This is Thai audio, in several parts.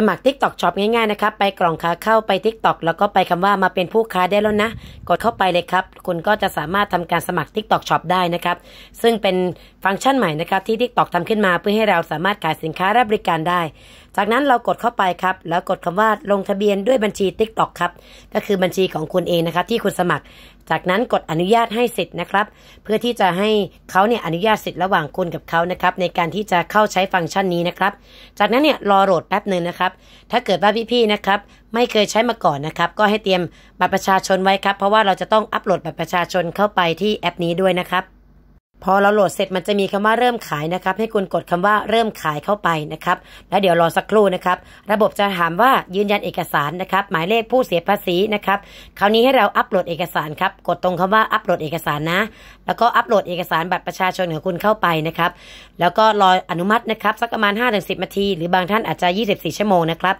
สมัคร TikTok Shop ง่ายๆนะครับไปกล่องค้าเข้าไป TikTok แล้วก็ไปคำว่ามาเป็นผู้ค้าได้แล้วนะ กดเข้าไปเลยครับ คุณก็จะสามารถทำการสมัคร TikTok Shop ได้นะครับ ซึ่งเป็นฟังก์ชันใหม่นะครับที่ TikTok ทำขึ้นมาเพื่อให้เราสามารถขายสินค้าและบริการได้จากนั้นเรากดเข้าไปครับแล้วกดคำว่าลงทะเบียนด้วยบัญชี Tik t o อกครับก็คือบัญชีของคุณเองนะครับที่คุณสมัคร จากนั้นกดอนุญาตให้สิทธิ์นะครับ เพื่อที่จะให้เขาเนี่ยอนุญาตสิทธิ์ระหว่างคุณกับเขานะครับ ในการที่จะเข้าใช้ฟังก์ชันนี้นะครับจากนั้นเนี่ยรอโหลดแป๊บหนึ่งนะครับ ถ้าเกิดว่าพี่ๆนะครับ ไม่เคยใช้มาก่อนนะครับ ก็ให้เตรียมบัตรประชาชนไว้ครับ เพราะว่าเราจะต้องอัปโหลดบัตรประชาชนเข้าไปที่แอปนี้ด้วยนะครับพอเราโหลดเสร็จ มันจะมีคำว่าเริ่มขายนะครับให้คุณกดคำว่าเริ่มขายเข้าไปนะครับแล้วเดี๋ยวรอสักครู่นะครับระบบจะถามว่ายืนยันเอกสารนะครับหมายเลขผู้เสียภาษีนะครับคราวนี้ให้เราอัปโหลดเอกสารครับกดตรงคำว่าอัปโหลดเอกสารนะแล้วก็อัปโหลดเอกสารบัตรประชาชนของคุณเข้าไปนะครับแล้วก็รออนุมัตินะครับสักประมาณ 5-10นาทีหรือบางท่านอาจจะ24ชั่วโมงนะครับ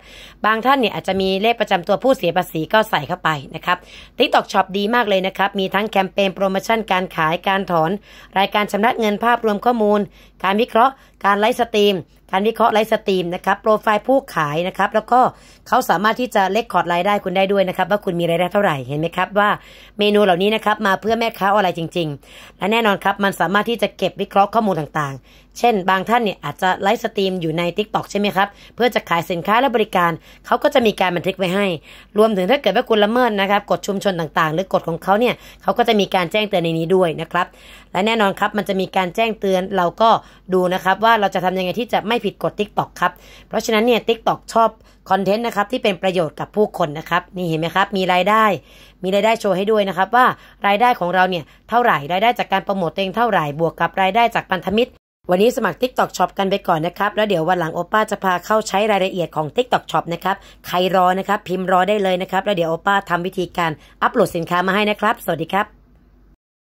บางท่านเนี่ยอาจจะมีเลขประจำตัวผู้เสียภาษีก็ใส่เข้าไปนะครับติ๊กตอกช็อปดีมากเลยนะครับมีทั้งแคมเปญโปรโมชั่นการขายการถอนรายการชำระเงินภาพรวมข้อมูล การวิเคราะห์ การไลฟ์สตรีมการวิเคราะห์ไลฟ์สตรีมนะครับโปรไฟล์ผู้ขายนะครับแล้วก็เขาสามารถที่จะเล็กคอร์ดรายได้คุณได้ด้วยนะครับว่าคุณมีรายได้เท่าไหร่ เห็นไหมครับ ว่าเมนูเหล่านี้นะครับมาเพื่อแม่ค้าออนไลน์จริงๆ และแน่นอนครับมันสามารถที่จะเก็บวิเคราะห์ข้อมูลต่างๆ เช่นบางท่านเนี่ยอาจจะไลฟ์สตรีมอยู่ใน t i k t o กใช่ไหมครับเพื่อจะขายสินค้าและบริการ เขาก็จะมีการบันทึกไว้ให้ รวมถึงถ้าเกิดว่าคุณละเมิดนะครับกดชุมชนต่าง ๆ หรือกดของเขาเนี่ยเขาก็จะมีการแจ้งเตือนในนี้ด้วยนะครับและแน่นอนครับมันจะมีการแจ้งเตือนเราก็ดูนะครับว่าเราจะทำยังไงที่จะไม่ผิดกฎ t ิ k t o กครับ เพราะฉะนั้นเนี่ยทิกตอกชอบคอนเทนต์นะครับที่เป็นประโยชน์กับผู้คนนะครับ นี่เห็นไหมครับ มีรายได้ มีรายได้โชว์ให้ด้วยนะครับ ว่ารายได้ของเราเนี่ยเท่าไหร่ รายได้จากการโปรโมตเองเท่าไหร่บวกกับรายได้จากพันธมิตร วันนี้สมัคร TikTok Shop กันไปก่อนนะครับ แล้วเดี๋ยววันหลังโอป้าจะพาเข้าใช้รายละเอียดของ TikTok Shop นะครับ ใครรอนะครับพิมพ์รอได้เลยนะครับ แล้วเดี๋ยวโอป้าทำวิธีการอัปโหลดสินค้ามาให้นะครับ สวัสดีครับ